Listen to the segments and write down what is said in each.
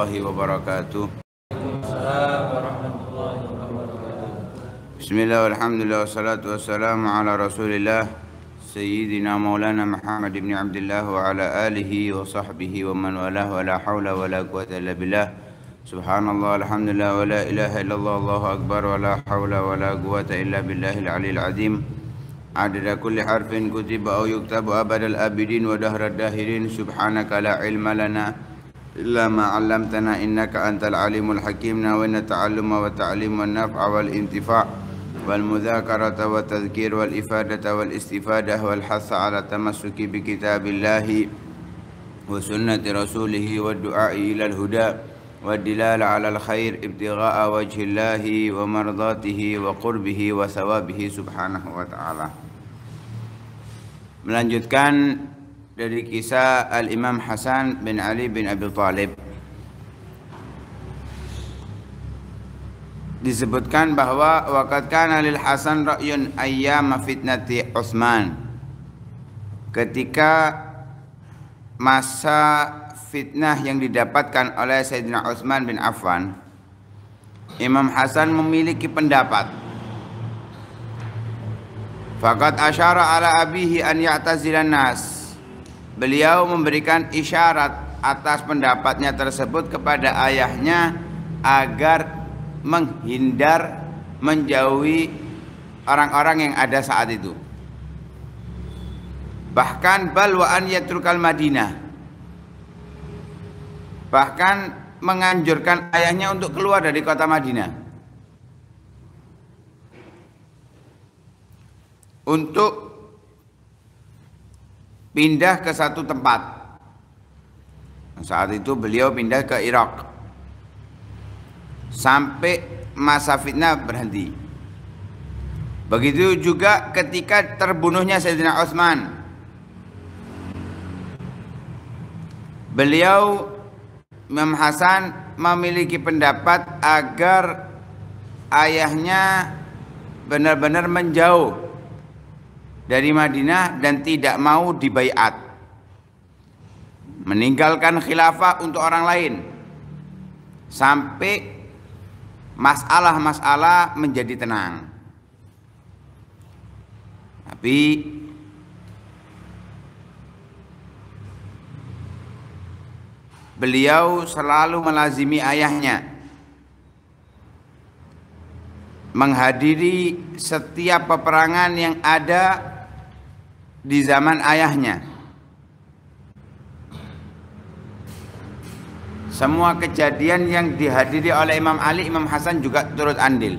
الله وبركاته بسم الله والحمد لله والصلاة والسلام على رسول الله سيدنا مولانا محمد بن عبد الله وعلى آله وصحبه ومن والاه ولا حول ولا قوة إلا بالله سبحان الله الحمد لله ولا إله إلا الله الله أكبر ولا حول ولا قوة إلا بالله العلي العظيم عدد كل حرف كتب أو يكتب أبد الآبدين ودهر الداهرين سبحانك لا علم لنا إلا ما علمتنا إنك أنت العليم الحكيم ناوينا التعلم والتعليم والنفع والانتفاع والمذاكرة والتذكير والإفادة والاستفادة والحث على التمسك بكتاب الله وسنة رسوله والدعاء إلى الهدى والدلال على الخير ابتغاء وجه الله ومرضاته وقربه وثوابه سبحانه وتعالى melanjutkan dari kisah Al-Imam Hasan bin Ali bin Abi Thalib disebutkan bahwa waqad kana lil Hasan ra'yun ayyama fitnati Utsman ketika masa fitnah yang didapatkan oleh Sayyidina Utsman bin Affan Imam Hasan memiliki pendapat Fakat asyara ala abihi an ya'tazilan nas beliau memberikan isyarat atas pendapatnya tersebut kepada ayahnya agar menghindar menjauhi orang-orang yang ada saat itu. Bahkan balwaan yatrukal Madinah. Bahkan menganjurkan ayahnya untuk keluar dari kota Madinah. Untuk pindah ke satu tempat. Nah, saat itu beliau pindah ke Irak sampai masa fitnah berhenti. Begitu juga ketika terbunuhnya Sayyidina Osman Beliau Imam Hasan memiliki pendapat agar ayahnya benar-benar menjauh dari Madinah dan tidak mau dibaiat. Meninggalkan khilafah untuk orang lain. Sampai masalah-masalah menjadi tenang. Tapi beliau selalu melazimi ayahnya menghadiri setiap peperangan yang ada di zaman ayahnya. Semua kejadian yang dihadiri oleh Imam Ali, Imam Hasan juga turut andil.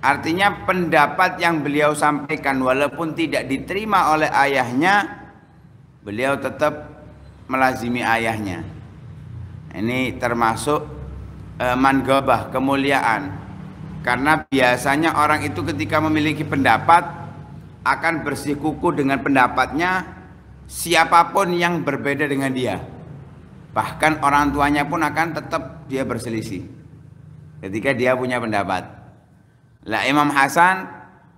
Artinya pendapat yang beliau sampaikan walaupun tidak diterima oleh ayahnya, beliau tetap melazimi ayahnya. Ini termasuk uh, e, mangabah, kemuliaan. Karena biasanya orang itu ketika memiliki pendapat akan bersikuku dengan pendapatnya siapapun yang berbeda dengan dia. Bahkan orang tuanya pun akan tetap dia berselisih. Ketika dia punya pendapat. Lah Imam Hasan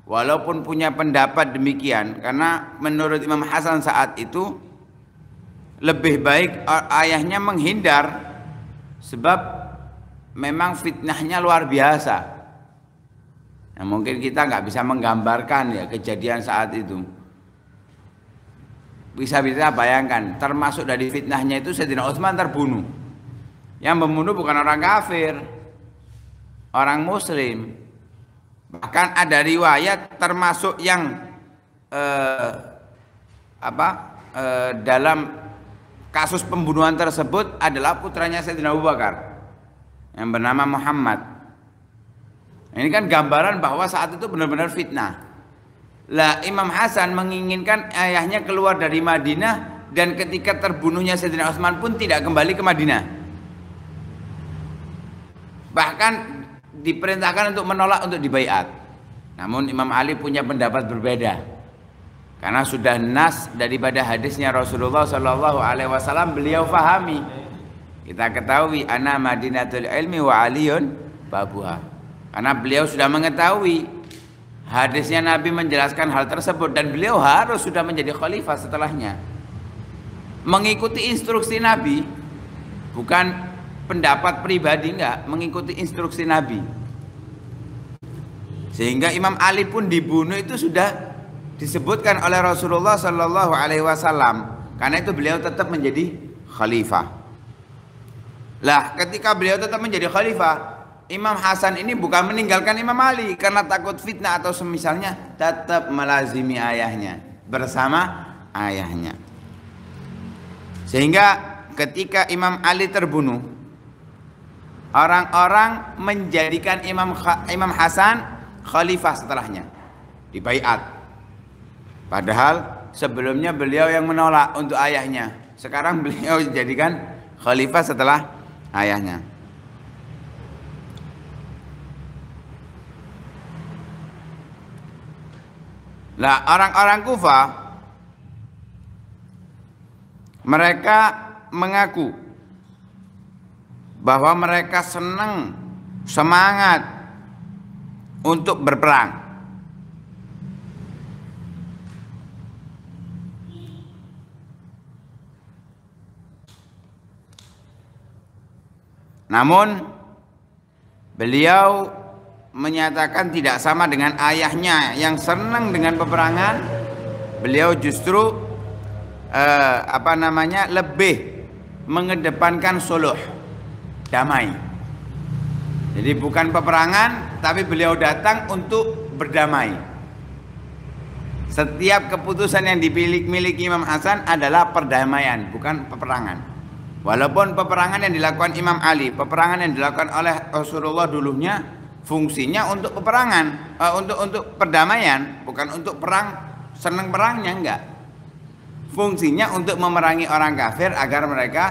walaupun punya pendapat demikian karena menurut Imam Hasan saat itu lebih baik ayahnya menghindar sebab memang fitnahnya luar biasa Nah, mungkin kita nggak bisa menggambarkan ya kejadian saat itu. Bisa-bisa bayangkan, termasuk dari fitnahnya itu Sayyidina Utsman terbunuh. Yang membunuh bukan orang kafir, orang muslim. Bahkan ada riwayat termasuk yang eh, apa eh, dalam kasus pembunuhan tersebut adalah putranya Sayyidina Abu Bakar yang bernama Muhammad ini kan gambaran bahwa saat itu benar-benar fitnah. Lah Imam Hasan menginginkan ayahnya keluar dari Madinah dan ketika terbunuhnya Sayyidina Utsman pun tidak kembali ke Madinah. Bahkan diperintahkan untuk menolak untuk dibaiat. Namun Imam Ali punya pendapat berbeda. Karena sudah nas daripada hadisnya Rasulullah Shallallahu Alaihi Wasallam beliau fahami. Kita ketahui anak Madinatul Ilmi wa Aliun babuha. Karena beliau sudah mengetahui hadisnya Nabi menjelaskan hal tersebut dan beliau harus sudah menjadi khalifah setelahnya. Mengikuti instruksi Nabi bukan pendapat pribadi enggak, mengikuti instruksi Nabi. Sehingga Imam Ali pun dibunuh itu sudah disebutkan oleh Rasulullah Shallallahu alaihi wasallam. Karena itu beliau tetap menjadi khalifah. Lah, ketika beliau tetap menjadi khalifah, Imam Hasan ini bukan meninggalkan Imam Ali karena takut fitnah atau semisalnya tetap melazimi ayahnya bersama ayahnya. Sehingga ketika Imam Ali terbunuh orang-orang menjadikan Imam Imam Hasan khalifah setelahnya di bayat Padahal sebelumnya beliau yang menolak untuk ayahnya. Sekarang beliau dijadikan khalifah setelah ayahnya. Lah orang-orang kufa mereka mengaku bahwa mereka senang semangat untuk berperang. Namun beliau menyatakan tidak sama dengan ayahnya yang senang dengan peperangan beliau justru eh, apa namanya lebih mengedepankan suluh damai jadi bukan peperangan tapi beliau datang untuk berdamai setiap keputusan yang dipilih milik Imam Hasan adalah perdamaian bukan peperangan Walaupun peperangan yang dilakukan Imam Ali, peperangan yang dilakukan oleh Rasulullah dulunya fungsinya untuk peperangan, uh, untuk untuk perdamaian, bukan untuk perang. Seneng perangnya enggak. Fungsinya untuk memerangi orang kafir agar mereka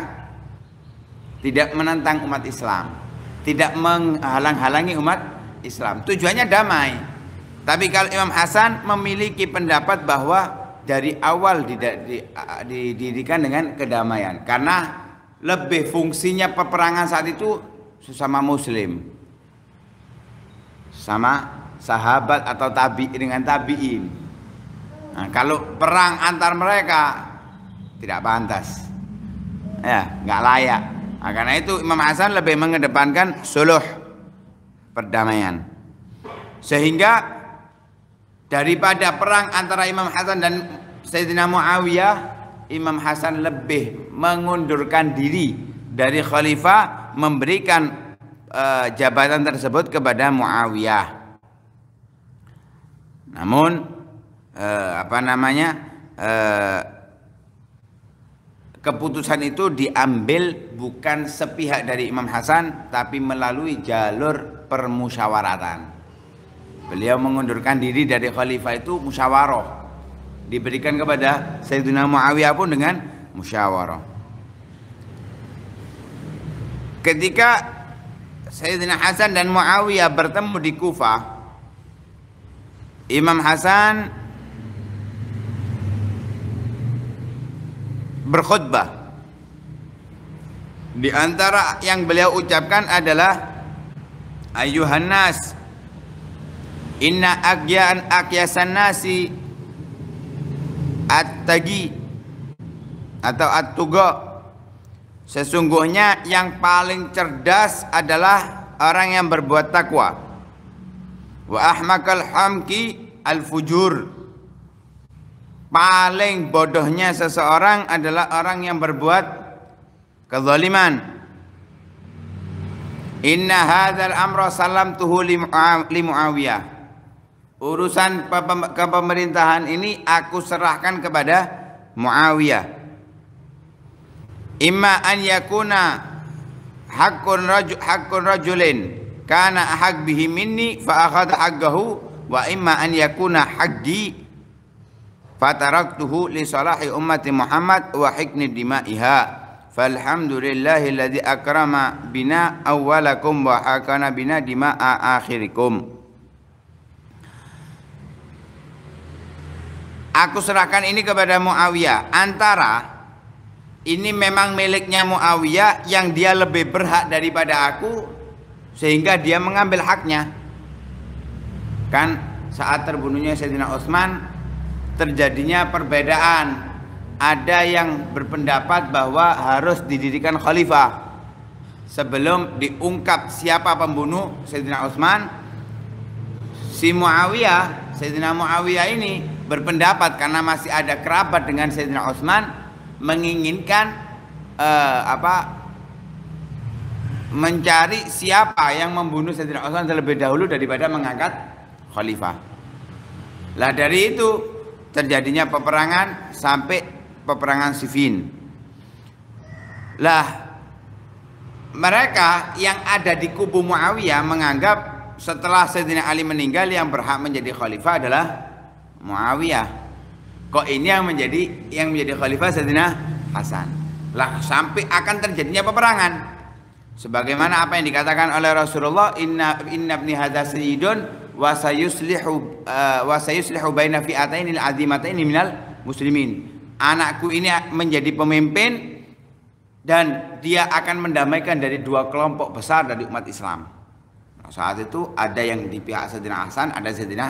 tidak menentang umat Islam, tidak menghalang-halangi umat Islam. Tujuannya damai. Tapi kalau Imam Hasan memiliki pendapat bahwa dari awal didirikan dengan kedamaian karena lebih fungsinya peperangan saat itu sesama muslim sama sahabat atau tabi dengan tabi'in. Nah, kalau perang antar mereka tidak pantas. Ya, nggak layak. Nah, karena itu Imam Hasan lebih mengedepankan suluh perdamaian. Sehingga daripada perang antara Imam Hasan dan Sayyidina Muawiyah, Imam Hasan lebih mengundurkan diri dari khalifah memberikan Eh, jabatan tersebut kepada Muawiyah. Namun uh, apa namanya uh, keputusan itu diambil bukan sepihak dari Imam Hasan tapi melalui jalur permusyawaratan. Beliau mengundurkan diri dari khalifah itu musyawarah. Diberikan kepada Sayyidina Muawiyah pun dengan musyawarah. Ketika Sayyidina Hasan dan Muawiyah bertemu di Kufah Imam Hasan berkhutbah di antara yang beliau ucapkan adalah Ayuhan nas Inna agyan akyasan nasi At-tagi Atau at tugo. Sesungguhnya yang paling cerdas adalah orang yang berbuat takwa. Wa ahmakal hamki al-fujur. Paling bodohnya seseorang adalah orang yang berbuat kezaliman. Inna hadzal amra tuhu li Muawiyah. Urusan kepemerintahan ini aku serahkan kepada Muawiyah imma an yakuna hakun rajul hakun rajulin kana ahaq bihi minni fa akhadha haqqahu wa imma an yakuna haqqi fa taraktuhu li salahi ummati Muhammad wa hikni dima'iha falhamdulillahi alladhi akrama bina awwalakum wa hakana bina dima'a akhirikum Aku serahkan ini kepada Muawiyah antara ini memang miliknya Muawiyah yang dia lebih berhak daripada aku sehingga dia mengambil haknya kan saat terbunuhnya Sayyidina Utsman terjadinya perbedaan ada yang berpendapat bahwa harus didirikan khalifah sebelum diungkap siapa pembunuh Sayyidina Utsman si Muawiyah Sayyidina Muawiyah ini berpendapat karena masih ada kerabat dengan Sayyidina Utsman menginginkan uh, apa mencari siapa yang membunuh Sayyidina Utsman terlebih dahulu daripada mengangkat khalifah. Lah dari itu terjadinya peperangan sampai peperangan Siffin. Lah mereka yang ada di kubu Muawiyah menganggap setelah Sayyidina Ali meninggal yang berhak menjadi khalifah adalah Muawiyah. Kok ini yang menjadi yang menjadi khalifah Sayyidina Hasan. Lah sampai akan terjadinya peperangan. Sebagaimana apa yang dikatakan oleh Rasulullah inna inna ibni hadza sayyidun wa sayuslihu uh, wa sayuslihu baina minal muslimin. Anakku ini menjadi pemimpin dan dia akan mendamaikan dari dua kelompok besar dari umat Islam. saat itu ada yang di pihak Sayyidina Hasan, ada Sayyidina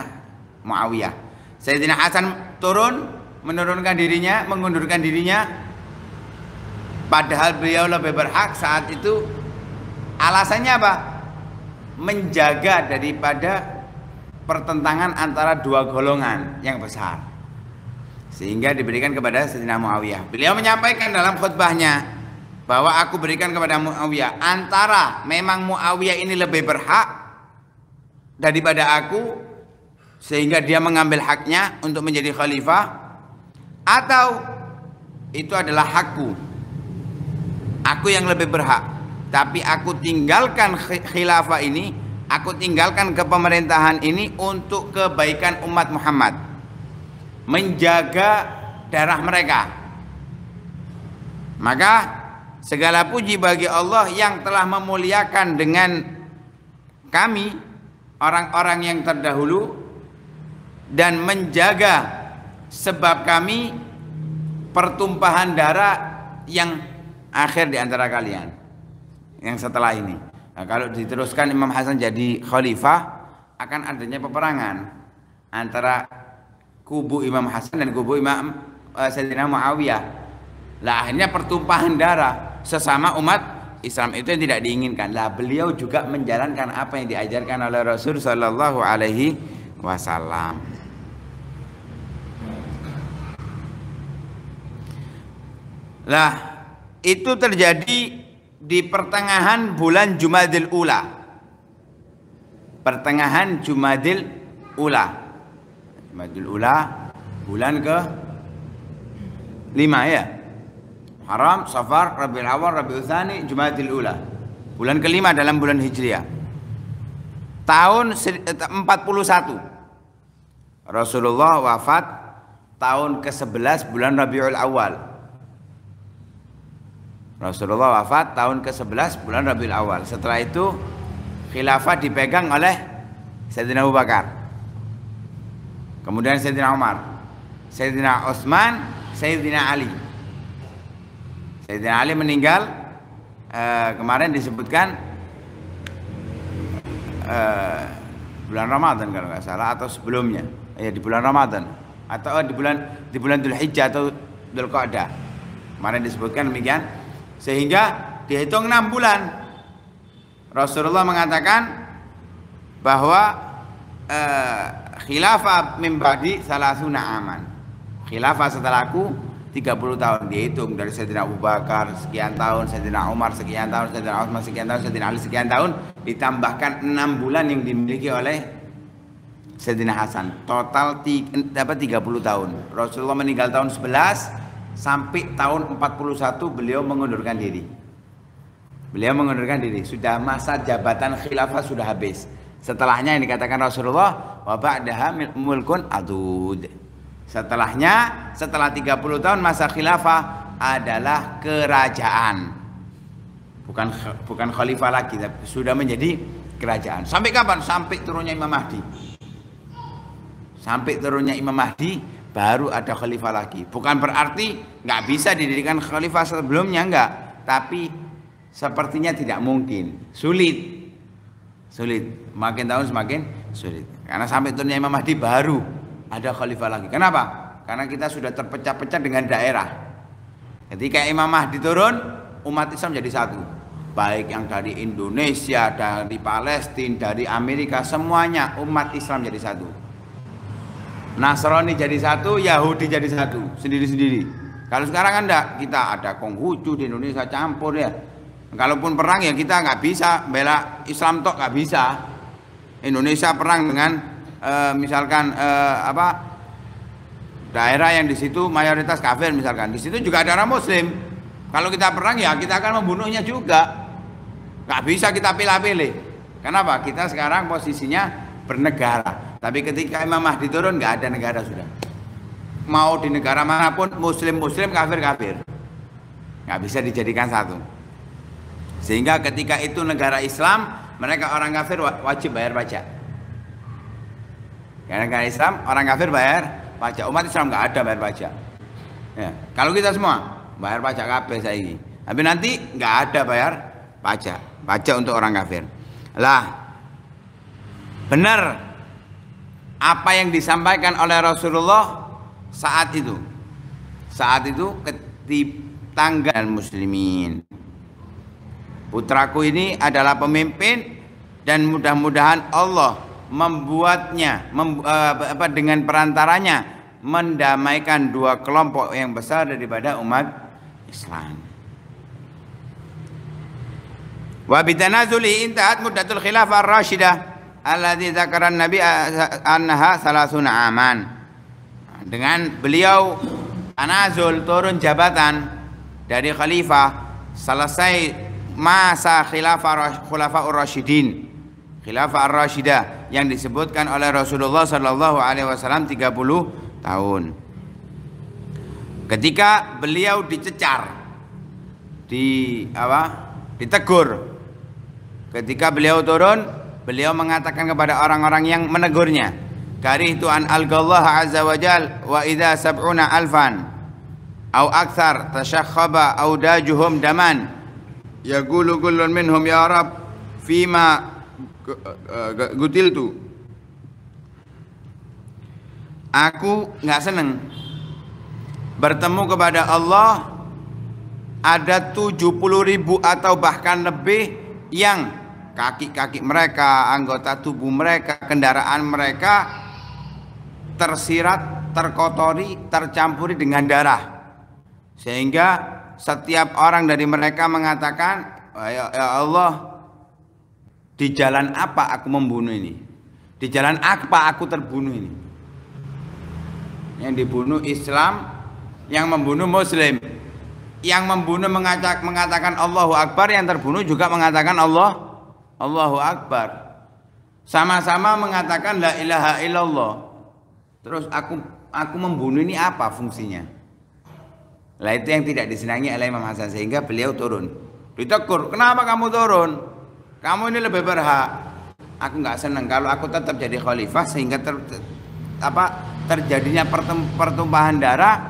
Muawiyah. Sayyidina Hasan turun menurunkan dirinya, mengundurkan dirinya padahal beliau lebih berhak saat itu. Alasannya apa? Menjaga daripada pertentangan antara dua golongan yang besar. Sehingga diberikan kepada Sayyidina Muawiyah. Beliau menyampaikan dalam khutbahnya, bahwa aku berikan kepada Muawiyah antara memang Muawiyah ini lebih berhak daripada aku sehingga dia mengambil haknya untuk menjadi khalifah atau itu adalah hakku aku yang lebih berhak tapi aku tinggalkan khilafah ini aku tinggalkan kepemerintahan ini untuk kebaikan umat Muhammad menjaga darah mereka maka segala puji bagi Allah yang telah memuliakan dengan kami orang-orang yang terdahulu dan menjaga sebab kami pertumpahan darah yang akhir di antara kalian yang setelah ini nah, kalau diteruskan Imam Hasan jadi khalifah akan adanya peperangan antara kubu Imam Hasan dan kubu Imam uh, Sayyidina Muawiyah lah akhirnya pertumpahan darah sesama umat Islam itu yang tidak diinginkan lah beliau juga menjalankan apa yang diajarkan oleh Rasul sallallahu Alaihi Wasallam Nah, itu terjadi di pertengahan bulan Jumadil Ula. Pertengahan Jumadil Ula. Jumadil Ula bulan ke lima ya. Haram, Safar, Rabiul Awal, Rabiul Tsani, Jumadil Ula. Bulan kelima dalam bulan Hijriah. Tahun 41. Eh, Rasulullah wafat tahun ke-11 bulan Rabiul Awal Rasulullah wafat tahun ke-11 bulan Rabiul Awal. Setelah itu khilafah dipegang oleh Sayyidina Abu Bakar. Kemudian Sayyidina Umar, Sayyidina Utsman, Sayyidina Ali. Sayyidina Ali meninggal eh, kemarin disebutkan eh, bulan Ramadan kalau nggak salah atau sebelumnya. Ya di bulan Ramadan atau eh, di bulan di bulan Dzulhijjah atau Dzulqa'dah. Kemarin disebutkan demikian sehingga dihitung enam bulan. Rasulullah mengatakan bahwa eh, khilafah mimbadi salah aman. Khilafah setelahku 30 tahun dihitung dari Sayyidina Abu Bakar sekian tahun, Sayyidina Umar sekian tahun, Sayyidina Utsman sekian tahun, Sayyidina Ali sekian tahun ditambahkan enam bulan yang dimiliki oleh Sayyidina Hasan. Total dapat 30 tahun. Rasulullah meninggal tahun 11 sampai tahun 41 beliau mengundurkan diri. Beliau mengundurkan diri. Sudah masa jabatan khilafah sudah habis. Setelahnya yang dikatakan Rasulullah, wa mulkun adud. Setelahnya, setelah 30 tahun masa khilafah adalah kerajaan. Bukan bukan khalifah lagi, tapi sudah menjadi kerajaan. Sampai kapan? Sampai turunnya Imam Mahdi sampai turunnya Imam Mahdi baru ada khalifah lagi. Bukan berarti nggak bisa didirikan khalifah sebelumnya nggak, tapi sepertinya tidak mungkin, sulit, sulit. Makin tahun semakin sulit. Karena sampai turunnya Imam Mahdi baru ada khalifah lagi. Kenapa? Karena kita sudah terpecah-pecah dengan daerah. Ketika Imam Mahdi turun, umat Islam jadi satu. Baik yang dari Indonesia, dari Palestina, dari Amerika, semuanya umat Islam jadi satu Nasrani jadi satu, Yahudi jadi satu, sendiri-sendiri. Kalau sekarang kan enggak, kita ada Konghucu di Indonesia campur ya. Kalaupun perang ya kita nggak bisa bela Islam tok nggak bisa. Indonesia perang dengan e, misalkan e, apa daerah yang di situ mayoritas kafir misalkan. Di situ juga ada orang Muslim. Kalau kita perang ya kita akan membunuhnya juga. Nggak bisa kita pilih-pilih. Kenapa? Kita sekarang posisinya bernegara tapi ketika Imam Mahdi turun nggak ada negara sudah. Mau di negara manapun Muslim Muslim kafir kafir nggak bisa dijadikan satu. Sehingga ketika itu negara Islam mereka orang kafir wajib bayar pajak. Karena ya, negara Islam orang kafir bayar pajak umat Islam nggak ada bayar pajak. Ya. Kalau kita semua bayar pajak saya ini. Tapi nanti nggak ada bayar pajak, pajak untuk orang kafir. Lah benar apa yang disampaikan oleh Rasulullah saat itu saat itu ketip dan muslimin putraku ini adalah pemimpin dan mudah-mudahan Allah membuatnya mem, eh, apa, dengan perantaranya mendamaikan dua kelompok yang besar daripada umat Islam. Wa bitanazuli intahat muddatul khilafah rasyidah alladzi dzakaran nabi anha salasuna aman dengan beliau anazul turun jabatan dari khalifah selesai masa khilafah khulafa ar-rasyidin khilafah ar-rasyidah yang disebutkan oleh Rasulullah sallallahu alaihi wasallam 30 tahun ketika beliau dicecar di apa ditegur ketika beliau turun Beliau mengatakan kepada orang-orang yang menegurnya, "Karihtu an alqallaha azza wa wa idza sab'una alfan au akthar tashakhaba audajuhum daman." Yaqulu kullun minhum ya rab fima eh, gutiltu. Aku nggak seneng bertemu kepada Allah ada 70 ribu atau bahkan lebih yang kaki-kaki mereka, anggota tubuh mereka, kendaraan mereka tersirat, terkotori, tercampuri dengan darah. Sehingga setiap orang dari mereka mengatakan, "Ya Allah, di jalan apa aku membunuh ini? Di jalan apa aku terbunuh ini?" Yang dibunuh Islam, yang membunuh muslim. Yang membunuh mengatakan Allahu Akbar, yang terbunuh juga mengatakan Allah Allahu Akbar. Sama-sama mengatakan la ilaha illallah. Terus aku aku membunuh ini apa fungsinya? Lah itu yang tidak disenangi oleh Imam Hasan sehingga beliau turun. Ditegur, "Kenapa kamu turun? Kamu ini lebih berhak." Aku nggak senang kalau aku tetap jadi khalifah sehingga ter, apa terjadinya pertumpahan darah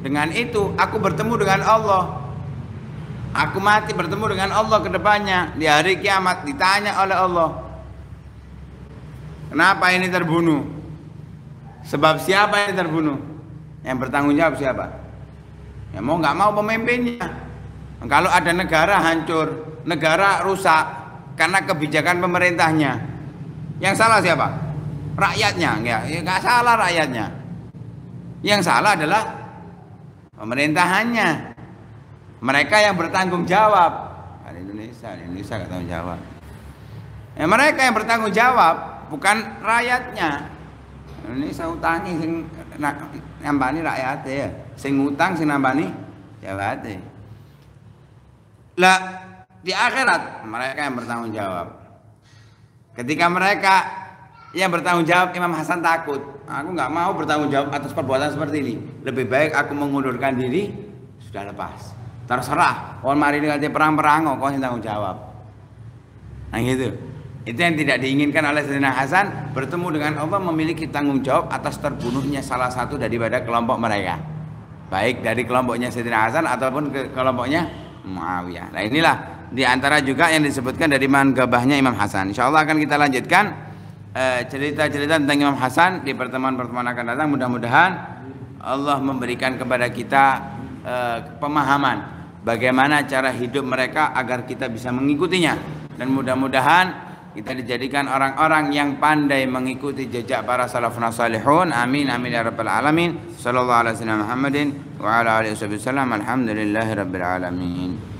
dengan itu aku bertemu dengan Allah Aku mati bertemu dengan Allah ke depannya di hari kiamat ditanya oleh Allah. Kenapa ini terbunuh? Sebab siapa yang terbunuh? Yang bertanggung jawab siapa? Ya mau nggak mau pemimpinnya. Kalau ada negara hancur, negara rusak karena kebijakan pemerintahnya. Yang salah siapa? Rakyatnya, nggak ya, salah rakyatnya. Yang salah adalah pemerintahannya. Mereka yang bertanggung jawab. Ada Indonesia, ada Indonesia nggak tanggung jawab. Ya, mereka yang bertanggung jawab, bukan rakyatnya. Indonesia utangi ya. sing nambani rakyat ya. Sing utang sing nambani jawate. Lah di akhirat mereka yang bertanggung jawab. Ketika mereka yang bertanggung jawab Imam Hasan takut aku nggak mau bertanggung jawab atas perbuatan seperti ini lebih baik aku mengundurkan diri sudah lepas terserah kon mari nanti perang-perang kok sing tanggung jawab nah gitu itu yang tidak diinginkan oleh Sayyidina Hasan bertemu dengan Allah memiliki tanggung jawab atas terbunuhnya salah satu daripada kelompok mereka baik dari kelompoknya Sayyidina Hasan ataupun ke kelompoknya Muawiyah nah inilah diantara juga yang disebutkan dari mangabahnya Imam Hasan Insya Allah akan kita lanjutkan eh, cerita-cerita tentang Imam Hasan di pertemuan-pertemuan akan datang mudah-mudahan Allah memberikan kepada kita uh, pemahaman bagaimana cara hidup mereka agar kita bisa mengikutinya dan mudah-mudahan kita dijadikan orang-orang yang pandai mengikuti jejak para salafun salihun amin amin ya rabbal alamin sallallahu alaihi wasallam Muhammadin wa ala alihi wasallam alhamdulillahi rabbil alamin